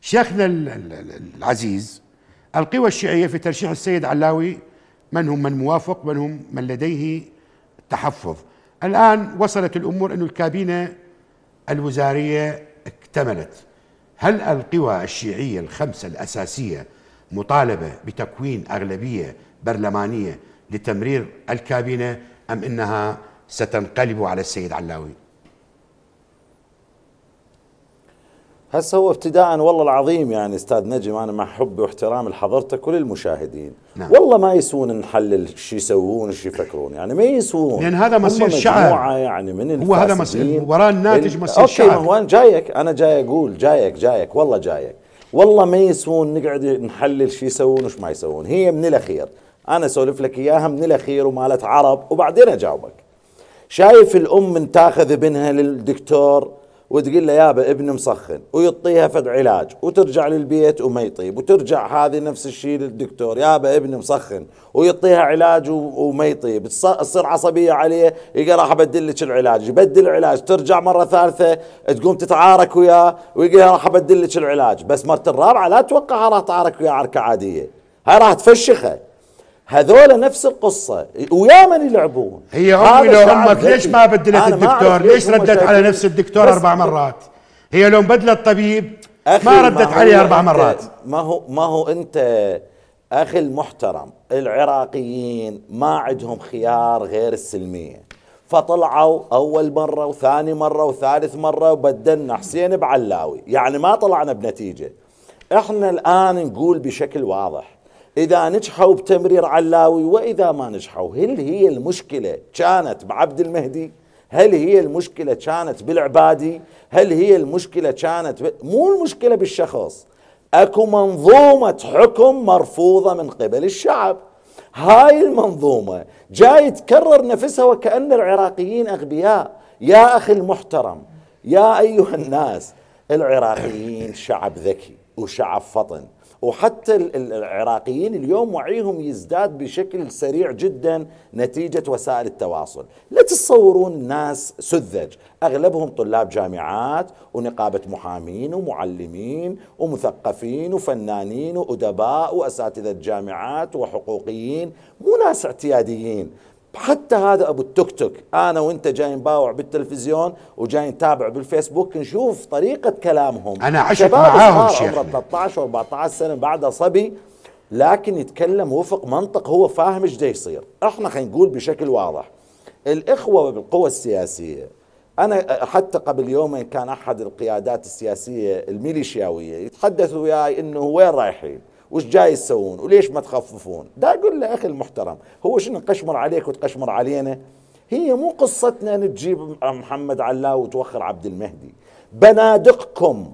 شيخنا العزيز القوى الشيعية في ترشيح السيد علاوي من هم من موافق من هم من لديه تحفظ الآن وصلت الأمور أن الكابينة الوزارية اكتملت هل القوى الشيعية الخمسة الأساسية مطالبة بتكوين أغلبية برلمانية لتمرير الكابينة أم أنها ستنقلب على السيد علاوي هسه هو ابتداء والله العظيم يعني استاذ نجم انا مع حبي واحترامي لحضرتك وللمشاهدين نعم. والله ما يسوون نحلل شو يسوون شو يفكرون يعني ما يسوون لان هذا مصير الشعب يعني من هو هذا مصير وراء الناتج إيه. مصير الشعب اوكي هو انا جايك انا جاي اقول جايك جايك والله جايك والله ما يسوون نقعد نحلل شو يسوون وش ما يسوون هي من الاخير انا اسولف لك اياها من الاخير ومالت عرب وبعدين اجاوبك شايف الام من تاخذ ابنها للدكتور وتقول له يابا ابن مسخن ويعطيها فد علاج وترجع للبيت وما يطيب وترجع هذه نفس الشيء للدكتور يابا ابن مسخن ويعطيها علاج وما يطيب تصير عصبيه عليه يقول راح ابدل لك العلاج يبدل العلاج ترجع مره ثالثه تقوم تتعارك وياه ويقول راح ابدل لك العلاج بس مره الرابعه لا توقعها راح تعارك وياه عركه عاديه هاي راح تفشخه هذول نفس القصة ويا من يلعبون هي أمي لو أمك ليش ما بدلت الدكتور ليش ردت على نفس الدكتور أربع مرات هي لو بدلت طبيب ما ردت عليه أربع مرات ما هو ما هو أنت أخي المحترم العراقيين ما عندهم خيار غير السلمية فطلعوا أول مرة وثاني مرة وثالث مرة وبدلنا حسين بعلاوي يعني ما طلعنا بنتيجة احنا الآن نقول بشكل واضح إذا نجحوا بتمرير علاوي وإذا ما نجحوا هل هي المشكلة كانت بعبد المهدي هل هي المشكلة كانت بالعبادي هل هي المشكلة كانت ب... مو المشكلة بالشخص أكو منظومة حكم مرفوضة من قبل الشعب هاي المنظومة جاي تكرر نفسها وكأن العراقيين أغبياء يا أخي المحترم يا أيها الناس العراقيين شعب ذكي وشعب فطن وحتى العراقيين اليوم وعيهم يزداد بشكل سريع جدا نتيجة وسائل التواصل لا تتصورون ناس سذج أغلبهم طلاب جامعات ونقابة محامين ومعلمين ومثقفين وفنانين وأدباء وأساتذة جامعات وحقوقيين مو ناس اعتياديين حتى هذا ابو التوك توك انا وانت جاي نباوع بالتلفزيون وجاي نتابع بالفيسبوك نشوف طريقه كلامهم انا عشت معاهم شيخ عمره 13 و14 سنه بعدها صبي لكن يتكلم وفق منطق هو فاهم ايش يصير احنا خلينا نقول بشكل واضح الاخوه بالقوى السياسيه انا حتى قبل يومين كان احد القيادات السياسيه الميليشياويه يتحدث وياي انه وين رايحين وش جاي تسوون وليش ما تخففون دا اقول له اخي المحترم هو شنو نقشمر عليك وتقشمر علينا هي مو قصتنا ان تجيب محمد علاء وتوخر عبد المهدي بنادقكم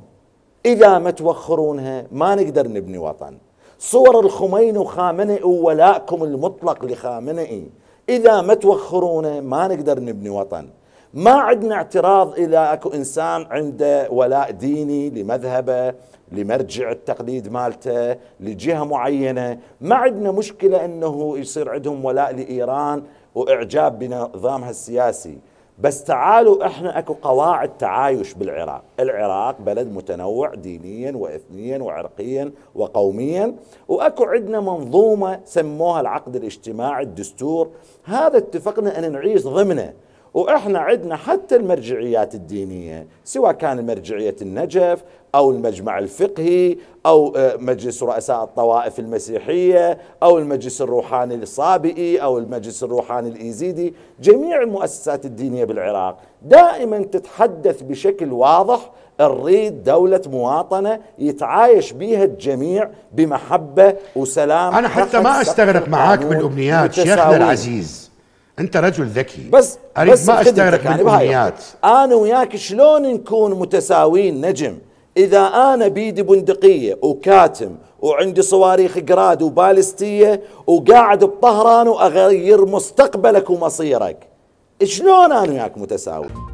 اذا ما توخرونها ما نقدر نبني وطن صور الخميني وخامنئي وولائكم المطلق لخامنئي اذا ما توخرونه ما نقدر نبني وطن ما عندنا اعتراض اذا اكو انسان عنده ولاء ديني لمذهبه لمرجع التقليد مالته لجهه معينه ما عندنا مشكله انه يصير عندهم ولاء لايران واعجاب بنظامها السياسي بس تعالوا احنا اكو قواعد تعايش بالعراق، العراق بلد متنوع دينيا واثنيا وعرقيا وقوميا، واكو عندنا منظومه سموها العقد الاجتماعي الدستور، هذا اتفقنا ان نعيش ضمنه، واحنا عندنا حتى المرجعيات الدينيه سواء كان مرجعيه النجف او المجمع الفقهي او آه، مجلس رؤساء الطوائف المسيحيه او المجلس الروحاني الصابئي او المجلس الروحاني الايزيدي جميع المؤسسات الدينيه بالعراق دائما تتحدث بشكل واضح الريد دولة مواطنة يتعايش بها الجميع بمحبة وسلام أنا حتى ما أستغرق معاك بالأمنيات شيخنا العزيز انت رجل ذكي بس اريد بس ما اشترك يعني بالامنيات انا وياك شلون نكون متساويين نجم اذا انا بيدي بندقيه وكاتم وعندي صواريخ قراد وبالستيه وقاعد بطهران واغير مستقبلك ومصيرك شلون انا وياك متساوي